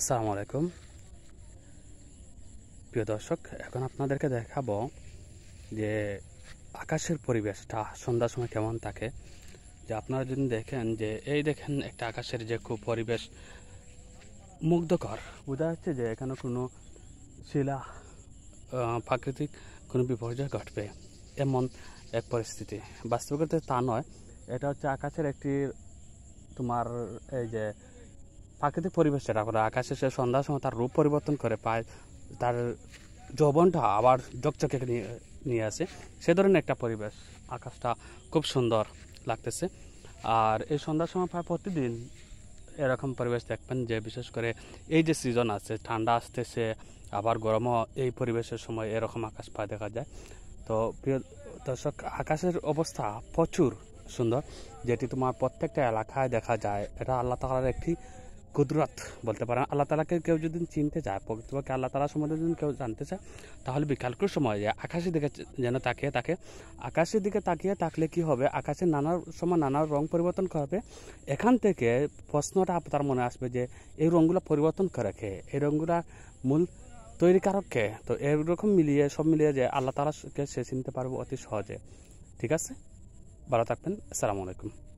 আসসালামু আলাইকুম প্রিয় দর্শক এখন আপনাদেরকে দেখাবো যে আকাশের পরিবেশটা সন্ধ্যার সময় কেমন থাকে যে আপনারা যদি দেখেন যে এই দেখেন একটা আকাশের যে খুব পরিবেশ মুগ্ধকর বোঝা যাচ্ছে যে এখানে কোনো শিলা প্রাকৃতিক কোনো বিপর্যয় ঘটবে এমন এক পরিস্থিতি বাস্তবিকতে তা নয় এটা হচ্ছে আকাশের একটি তোমার এই যে প্রাকৃতিক পরিবেশ সেটা করে আকাশে সে সন্ধ্যার সময় তার রূপ পরিবর্তন করে পায় তার যৌবনটা আবার জকচকে নিয়ে নিয়ে আসে সে ধরনের একটা পরিবেশ আকাশটা খুব সুন্দর লাগতেছে আর এই সন্ধ্যার সময় প্রায় প্রতিদিন এরকম পরিবেশ দেখবেন যে বিশেষ করে এই যে সিজন আছে ঠান্ডা আসতেছে আবার গরমও এই পরিবেশের সময় এরকম আকাশ পায় দেখা যায় তো প্রিয় দর্শক আকাশের অবস্থা প্রচুর সুন্দর যেটি তোমার প্রত্যেকটা এলাকায় দেখা যায় এটা আল্লাহ তালার একটি কুদরত বলতে পারেন আল্লাহ তালাকে কেউ যদি চিনতে চায় প্রকৃতপক্ষে আল্লাহ তালা সম্বন্ধে যদি কেউ জানতে চায় তাহলে বিকালকুর সময় যায় আকাশের দিকে যেন তাকিয়ে থাকে আকাশের দিকে তাকিয়ে থাকলে কি হবে আকাশে নানা সময় নানা রং পরিবর্তন হবে এখান থেকে প্রশ্নটা আপনার মনে আসবে যে এই রঙগুলো পরিবর্তন করে খেয়ে এই রঙগুলা মূল তৈরি কারককে তো এরকম মিলিয়ে সব মিলিয়ে যে আল্লাহ তালাকে সে চিনতে পারবো অতি সহজে ঠিক আছে ভালো থাকবেন আসসালামু আলাইকুম